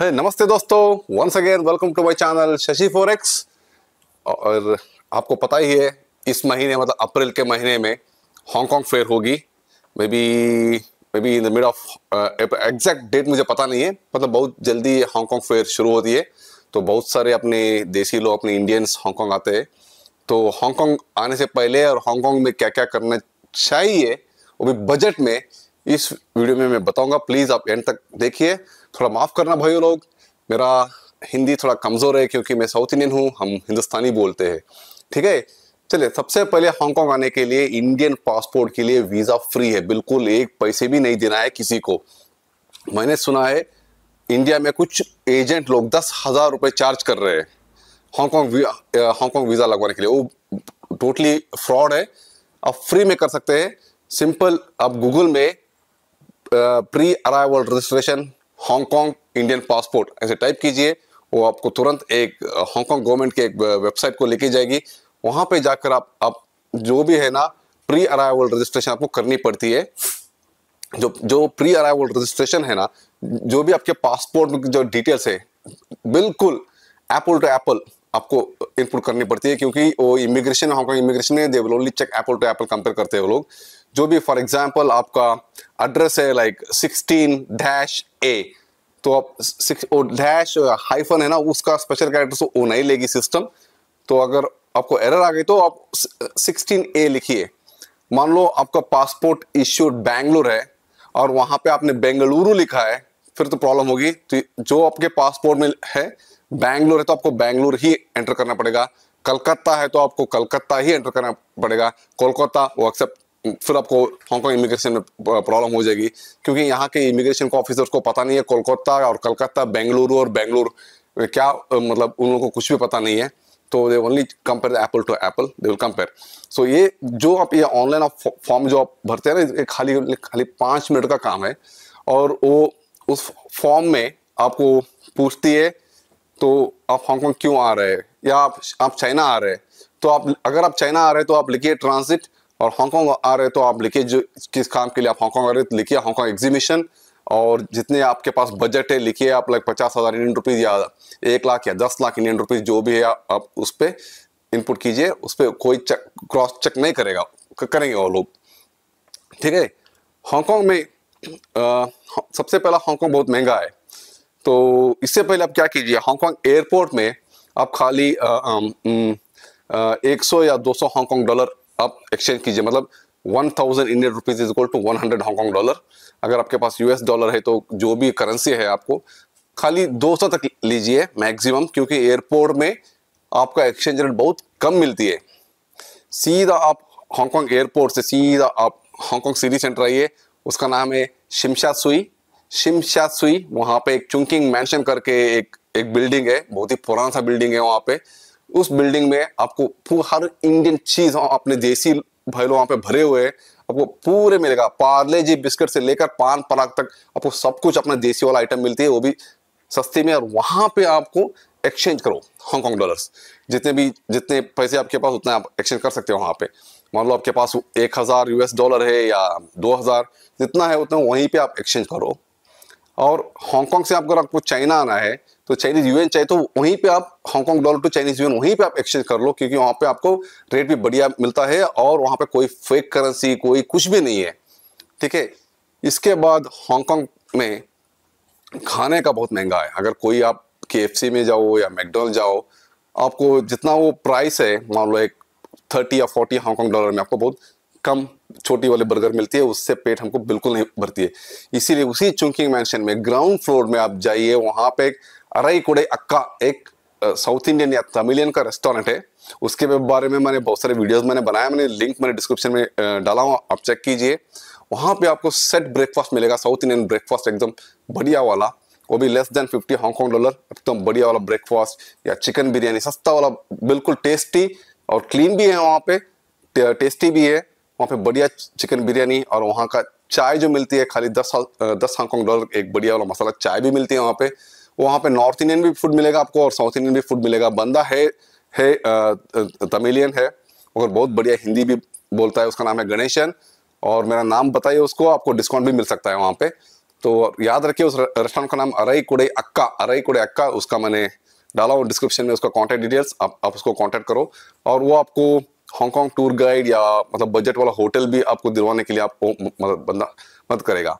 है नमस्ते दोस्तों once again welcome to my channel Shashi four और आपको पता ही है इस महीने मतलब अप्रैल के महीने में हांगकांग फेयर होगी maybe maybe in the mid of exact date मुझे पता नहीं है मतलब बहुत जल्दी हांगकांग फेयर शुरू होती है तो बहुत सारे अपने देसी लोग अपने इंडियंस हांगकांग आते हैं तो हांगकांग आने से पहले और हांगकांग में क्या क्या करना चाहिए वो भी बजट में इस वीडियो में मैं बताऊंगा प्लीज़ आप एंड तक देखिए थोड़ा माफ़ करना भाइयों लोग मेरा हिंदी थोड़ा कमज़ोर है क्योंकि मैं साउथ इंडियन हूँ हम हिंदुस्तानी बोलते हैं ठीक है चलिए सबसे पहले हांगकांग आने के लिए इंडियन पासपोर्ट के लिए वीज़ा फ्री है बिल्कुल एक पैसे भी नहीं देना है किसी को मैंने सुना है इंडिया में कुछ एजेंट लोग दस हज़ार रुपये चार्ज कर रहे हैं हांगकॉन्ग हांगकॉन्ग वीज़ा लगवाने के लिए वो टोटली फ्रॉड है आप फ्री में कर सकते हैं सिंपल आप गूगल में pre arrival registration Hong Kong Indian passport ऐसे टाइप कीजिए वो आपको तुरंत एक हांगकॉन्ग गवर्नमेंट के एक वेबसाइट को लेके जाएगी वहां पे जाकर आप आप जो भी है ना प्री अराइवल रजिस्ट्रेशन आपको करनी पड़ती है जो जो प्री अराइवल रजिस्ट्रेशन है ना जो भी आपके पासपोर्ट में जो डिटेल्स है बिल्कुल एप्पल टू एप्पल आपको इनपुट करनी पड़ती है क्योंकि वो इमिग्रेशन हांगकॉन्ग इमिग्रेशन है they will only check apple to apple compare करते हैं वो लोग जो भी फॉर एग्जाम्पल आपका एड्रेस है लाइक सिक्सटीन डैश ए तो आप डैश हाइफन है ना उसका स्पेशल कैरेक्टर तो ओ नहीं लेगी सिस्टम तो अगर आपको एरर आ गई तो आप सिक्सटीन ए लिखिए मान लो आपका पासपोर्ट इश्यूड बैंगलोर है और वहां पे आपने बेंगलुरु लिखा है फिर तो प्रॉब्लम होगी तो जो आपके पासपोर्ट में है बैंगलोर है तो आपको बैंगलोर ही एंटर करना पड़ेगा कलकत्ता है तो आपको कलकत्ता ही एंटर करना पड़ेगा कोलकाता वो एक्सेप्ट फिर आपको हांगकॉन्ग इमिग्रेशन में प्रॉब्लम हो जाएगी क्योंकि यहाँ के इमिग्रेशन का ऑफिसर्स को पता नहीं है कोलकाता और कलकत्ता बेंगलुरु और बेंगलुरु क्या मतलब उन लोगों को कुछ भी पता नहीं है तो they only compare apple to apple they will compare so ये जो आप ये ऑनलाइन आप फॉर्म जो आप भरते हैं ना खाली खाली पाँच मिनट का काम है और वो उस फॉर्म में आपको पूछती है तो आप हांगकॉन्ग क्यों आ रहे हैं या आप आप चाइना आ रहे हैं तो आप अगर आप चाइना आ रहे हैं तो आप लिखिए ट्रांसिट और हांगकॉन्ग आ रहे तो आप लिखिए जो किस काम के लिए आप हांगकॉन्ग आ रहे तो लिखिए हांगकॉन्ग एग्जीबिशन और जितने आपके पास बजट है लिखिए आप लाइक पचास हज़ार इंडियन रुपीज़ या एक लाख या दस लाख इंडियन रुपीज़ जो भी है आप उस पर इनपुट कीजिए उस पर कोई चक क्रॉस चेक नहीं करेगा करेंगे वो लोग ठीक है हांगकॉन्ग में आ, सबसे पहला हांगकॉन्ग बहुत महंगा है तो इससे पहले आप क्या कीजिए हांगकॉन्ग एयरपोर्ट में आप खाली आ, आ, आ, दो या हांगकॉन्ग डॉलर आप एक्सचेंज कीजिए मतलब one thousand Indian rupees is equal to one hundred Hong Kong dollar अगर आपके पास यूएस डॉलर है तो जो भी करेंसी है आपको खाली 200 तक लीजिए मैक्सिमम क्योंकि एयरपोर्ट में आपका एक्सचेंज रेट बहुत कम मिलती है सीधा आप हांगकॉन्ग एयरपोर्ट से सीधा आप हांगकॉन्ग सिटी सेंटर आइए उसका नाम है शिमशा सुई शिमशा सुई वहाँ पे एक चुंकिंग मैंशन करके एक एक बिल्डिंग है बहुत ही पुराना सा बिल्डिंग है वहाँ पे उस बिल्डिंग में आपको हर इंडियन चीज अपने देसी लोग वहां पे भरे हुए हैं आपको पूरे मिलेगा पार्ले जी बिस्किट से लेकर पान पराग तक आपको सब कुछ अपना देसी वाला आइटम मिलती है वो भी सस्ते में और वहां पे आपको एक्सचेंज करो हांगकॉन्ग डॉलर्स जितने भी जितने पैसे आपके पास उतना आप एक्सचेंज कर सकते हो वहां पे मान लो आपके पास एक हज़ार यूएस डॉलर है या दो हज़ार जितना है उतना वहीं पे आप एक्सचेंज करो और हांगकॉन्ग से आप अगर आपको चाइना आना है तो चाइनीज यूएन चाहे तो वहीं पे आप Hong Kong dollar to Chinese yuan वहीं पे आप एक्सचेंज कर लो क्योंकि वहां पे आपको रेट भी बढ़िया मिलता है और वहां पे कोई फेक करेंसी कोई कुछ भी नहीं है ठीक है इसके बाद हांगकांग में खाने का बहुत महंगा है अगर कोई आप के में जाओ या मैकडोनल्ड जाओ आपको जितना वो प्राइस है मान लो एक थर्टी या फोर्टी हांगकॉन्ग डॉलर में आपको बहुत कम छोटी वाले बर्गर मिलती है उससे पेट हमको बिल्कुल नहीं भरती है इसीलिए उसी चुंकिंग मैंशन में ग्राउंड फ्लोर में आप जाइए वहाँ पे अराईकोडे अक्का एक साउथ इंडियन या तमिलियन का रेस्टोरेंट है उसके बारे में मैंने बहुत सारे वीडियोस मैंने बनाया मैंने लिंक मैंने डिस्क्रिप्शन में डाला हूँ आप चेक कीजिए वहाँ पे आपको सेट ब्रेकफास्ट मिलेगा साउथ इंडियन ब्रेकफास्ट एकदम बढ़िया वाला वो भी less than fifty Hong Kong dollar एकदम बढ़िया वाला ब्रेकफास्ट या चिकन बिरयानी सस्ता वाला बिल्कुल टेस्टी और क्लीन भी है वहाँ पे टेस्टी भी है वहाँ पे बढ़िया चिकन बिरयानी और वहाँ का चाय जो मिलती है खाली दस दस हांगकॉन्ग डॉलर एक बढ़िया वाला मसाला चाय भी मिलती है वहाँ पे वहाँ पे नॉर्थ इंडियन भी फूड मिलेगा आपको और साउथ इंडियन भी फूड मिलेगा बंदा है है तमिलियन है और बहुत बढ़िया हिंदी भी बोलता है उसका नाम है गणेशन और मेरा नाम बताइए उसको आपको डिस्काउंट भी मिल सकता है वहाँ पे तो याद रखिए उस रेस्टोरेंट का नाम अरई कुड़े अक्का अरई कुड़े अक्का उसका मैंने डाला हुआ डिस्क्रिप्शन में उसका कॉन्टैक्ट डिटेल्स आप, आप उसको कॉन्टैक्ट करो और वो आपको हांगकॉन्ग टूर गाइड या मतलब बजट वाला होटल भी आपको दिलवाने के लिए आपको मतलब बंदा मदद करेगा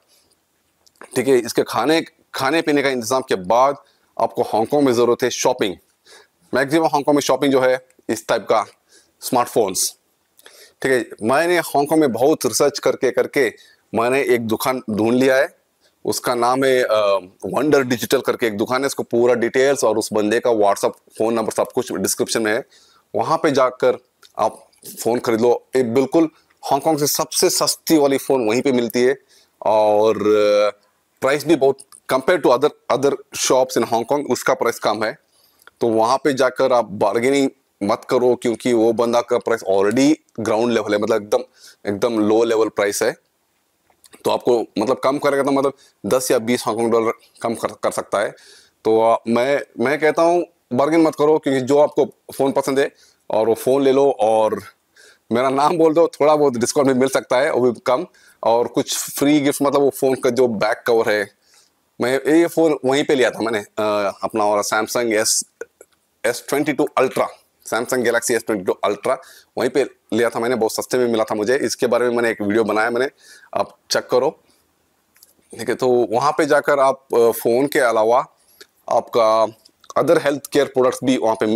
ठीक है इसके खाने खाने पीने का इंतज़ाम के बाद आपको हांगकॉन्ग में ज़रूरत है शॉपिंग मैक्सिमम हांगकॉन्ग में शॉपिंग जो है इस टाइप का स्मार्टफोन्स ठीक है मैंने हांगकॉन्ग में बहुत रिसर्च करके करके मैंने एक दुकान ढूंढ लिया है उसका नाम है वंडर डिजिटल करके एक दुकान है उसको पूरा डिटेल्स और उस बंदे का व्हाट्सअप फ़ोन नंबर सब कुछ डिस्क्रिप्शन में है वहाँ पे जाकर आप फ़ोन खरीद लो एक बिल्कुल हांगकॉन्ग से सबसे सस्ती वाली फ़ोन वहीं पे मिलती है और प्राइस भी बहुत compare to other other shops in Hong Kong उसका प्राइस कम है तो वहाँ पे जाकर आप बार्गेनिंग मत करो क्योंकि वो बंदा का प्राइस ऑलरेडी ग्राउंड लेवल है मतलब एकदम एकदम लो लेवल प्राइस है तो आपको मतलब कम करेगा तो मतलब दस या बीस हांगकॉन्ग डॉलर कम कर, कर सकता है तो आ, मैं मैं कहता हूँ बार्गेन मत करो क्योंकि जो आपको फ़ोन पसंद है और वो फ़ोन ले लो और मेरा नाम बोल दो थोड़ा बहुत डिस्काउंट भी मिल सकता है वो भी कम और कुछ फ्री गिफ्ट मतलब वो फ़ोन का जो बैक कवर है मैं ये फ़ोन वहीं पे लिया था मैंने आ, अपना और Samsung S S twenty two Ultra Samsung Galaxy S twenty two Ultra वहीं पे लिया था मैंने बहुत सस्ते में मिला था मुझे इसके बारे में मैंने एक वीडियो बनाया मैंने आप चेक करो ठीक है तो वहाँ पे जाकर आप फ़ोन के अलावा आपका अदर हेल्थ केयर प्रोडक्ट्स भी वहाँ पे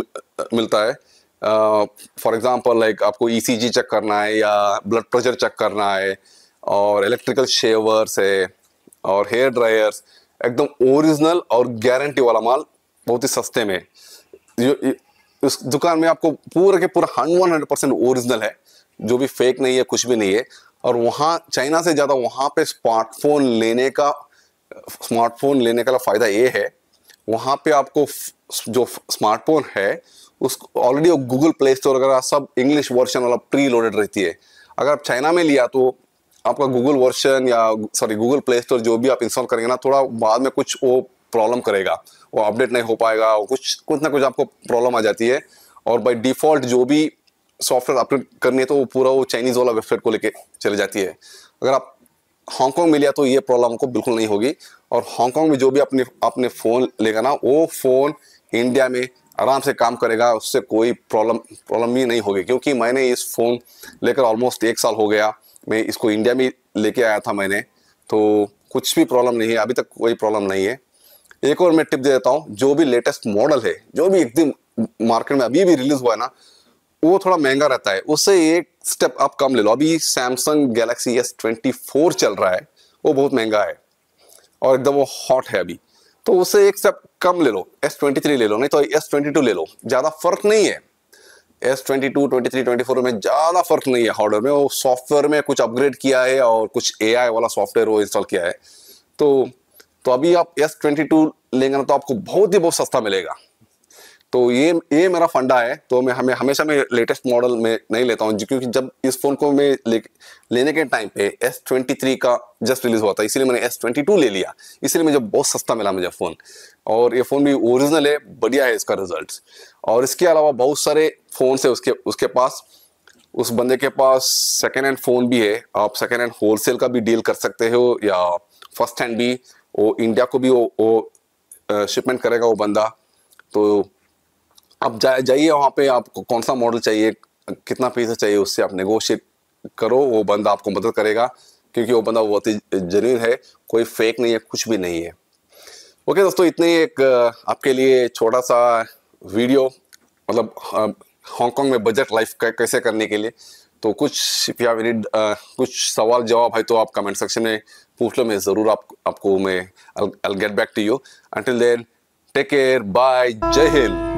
मिलता है फॉर एग्ज़ाम्पल लाइक आपको ई e चेक करना है या ब्लड प्रेशर चेक करना है और इलेक्ट्रिकल शेवर्स है और हेयर ड्रायर्स एकदम ओरिजिनल और गारंटी वाला माल बहुत ही सस्ते में जो उस दुकान में आपको पूरे के पूरा हंड वन हंड्रेड परसेंट ओरिजिनल है जो भी फेक नहीं है कुछ भी नहीं है और वहाँ चाइना से ज़्यादा वहाँ पे स्मार्टफोन लेने का स्मार्टफोन लेने का फ़ायदा ये है वहाँ पे आपको जो स्मार्टफोन है उस ऑलरेडी गूगल प्ले स्टोर वगैरह सब इंग्लिश वर्जन वाला प्री लोडेड रहती है अगर आप चाइना में लिया तो आपका गूगल वर्शन या सॉरी गूगल प्ले स्टोर जो भी आप इंस्टॉल करेंगे ना थोड़ा बाद में कुछ वो प्रॉब्लम करेगा वो अपडेट नहीं हो पाएगा कुछ कुछ ना कुछ आपको प्रॉब्लम आ जाती है और बाई डिफ़ॉल्ट जो भी सॉफ्टवेयर अपडेट करनी है तो वो पूरा वो चाइनीज़ वाला वेबसाइट को लेके चले जाती है अगर आप हांगकॉन्ग में लिया तो ये प्रॉब्लम आपको बिल्कुल नहीं होगी और हांगकॉन्ग में जो भी अपने अपने फ़ोन लेगा ना वो फ़ोन इंडिया में आराम से काम करेगा उससे कोई प्रॉब्लम प्रॉब्लम ही नहीं होगी क्योंकि मैंने इस फ़ोन लेकर ऑलमोस्ट एक साल हो गया मैं इसको इंडिया में लेके आया था मैंने तो कुछ भी प्रॉब्लम नहीं है अभी तक कोई प्रॉब्लम नहीं है एक और मैं टिप दे देता हूँ जो भी लेटेस्ट मॉडल है जो भी एकदम मार्केट में अभी भी रिलीज हुआ है ना वो थोड़ा महंगा रहता है उससे एक स्टेप आप कम ले लो अभी Samsung Galaxy S twenty four चल रहा है वो बहुत महंगा है और एकदम वो हॉट है अभी तो उससे एक स्टेप कम ले लो एस ट्वेंटी थ्री ले लो नहीं तो एस ट्वेंटी टू ले लो ज़्यादा फर्क नहीं है S twenty two twenty three twenty four में ज़्यादा फर्क नहीं है हार्डवेयर में वो सॉफ्टवेयर में कुछ अपग्रेड किया है और कुछ ए वाला सॉफ्टवेयर वो इंस्टॉल किया है तो तो अभी आप एस ट्वेंटी टू लेंगे ना तो आपको बहुत ही बहुत सस्ता मिलेगा तो ये ये मेरा फंडा है तो मैं हमें हमेशा मैं लेटेस्ट मॉडल में नहीं लेता हूँ क्योंकि जब इस फ़ोन को मैं ले, लेने के टाइम पे एस ट्वेंटी थ्री का जस्ट रिलीज़ हुआ था इसीलिए मैंने एस ट्वेंटी टू ले लिया इसलिए मुझे बहुत सस्ता मिला मुझे फ़ोन और ये फ़ोन भी ओरिजिनल है बढ़िया है इसका रिजल्ट और इसके अलावा बहुत सारे फ़ोन है उसके उसके पास उस बंदे के पास सेकेंड हैंड फ़ोन भी है आप सेकेंड हैंड होलसेल का भी डील कर सकते हो या फर्स्ट हैंड भी वो इंडिया को भी वो, वो शिपमेंट करेगा वो बंदा तो आप जाइए वहाँ पे आपको कौन सा मॉडल चाहिए कितना पैसा चाहिए उससे आप नेगोशिएट करो वो बंदा आपको मदद करेगा क्योंकि वो बंदा बहुत ही जरूर है कोई फेक नहीं है कुछ भी नहीं है ओके दोस्तों इतने ही एक आपके लिए छोटा सा वीडियो मतलब हांगकॉन्ग में बजट लाइफ कैसे करने के लिए तो कुछ या मेरी कुछ सवाल जवाब है तो आप कमेंट सेक्शन में पूछ लो मैं ज़रूर आप, आपको मैं I get back to you until then take care bye जय हिंद